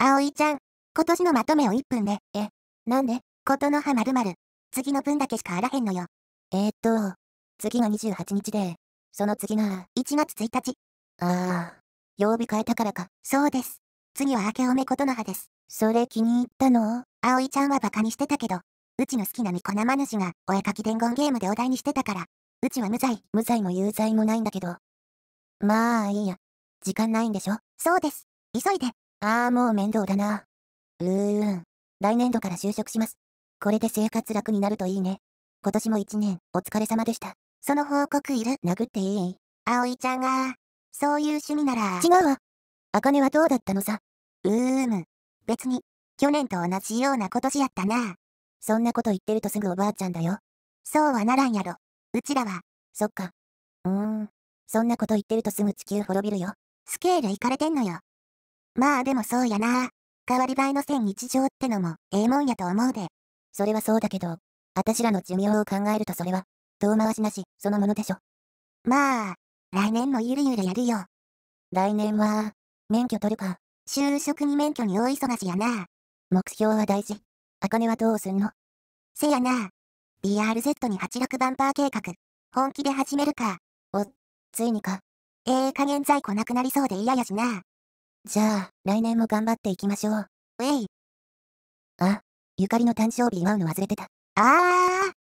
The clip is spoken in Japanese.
葵ちゃん、今年のまとめを1分で、え、なんで、ことの葉まるまる、次の分だけしかあらへんのよ。えー、っと、次が28日で、その次が1月1日。ああ、曜日変えたからか。そうです。次は明けおめことの葉です。それ気に入ったの葵ちゃんはバカにしてたけど、うちの好きな巫女生主がお絵かき伝言ゲームでお題にしてたから、うちは無罪。無罪も有罪もないんだけど。まあいいや。時間ないんでしょそうです。急いで。ああ、もう面倒だな。うーん。来年度から就職します。これで生活楽になるといいね。今年も一年、お疲れ様でした。その報告いる殴っていい葵ちゃんが、そういう趣味なら。違うわ。茜はどうだったのさ。うーむ。別に、去年と同じような今年やったな。そんなこと言ってるとすぐおばあちゃんだよ。そうはならんやろ。うちらは。そっか。うーん。そんなこと言ってるとすぐ地球滅びるよ。スケールいかれてんのよ。まあでもそうやな。代わり映えの線日常ってのもええもんやと思うで。それはそうだけど、あたしらの寿命を考えるとそれは、遠回しなし、そのものでしょ。まあ、来年もゆるゆるやるよ。来年は、免許取るか。就職に免許に大忙しやな。目標は大事。あかねはどうすんのせやな。BRZ に86バンパー計画、本気で始めるか。お、ついにか。ええ加減在庫なくなりそうで嫌やしな。じゃあ、来年も頑張っていきましょう。ウェイ。あ、ゆかりの誕生日祝うの忘れてた。あー。